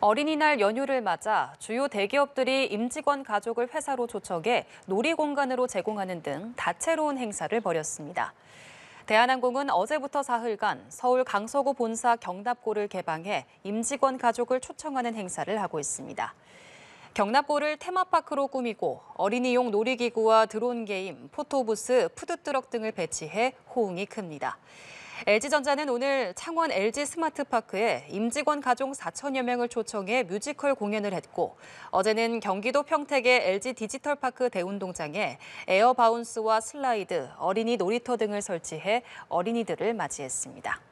어린이날 연휴를 맞아 주요 대기업들이 임직원 가족을 회사로 초청해 놀이 공간으로 제공하는 등 다채로운 행사를 벌였습니다. 대한항공은 어제부터 사흘간 서울 강서구 본사 경납고를 개방해 임직원 가족을 초청하는 행사를 하고 있습니다. 경납고를 테마파크로 꾸미고 어린이용 놀이기구와 드론 게임, 포토부스, 푸드트럭 등을 배치해 호응이 큽니다. LG전자는 오늘 창원 LG 스마트파크에 임직원 가족 4천여 명을 초청해 뮤지컬 공연을 했고 어제는 경기도 평택의 LG 디지털파크 대운동장에 에어바운스와 슬라이드, 어린이 놀이터 등을 설치해 어린이들을 맞이했습니다.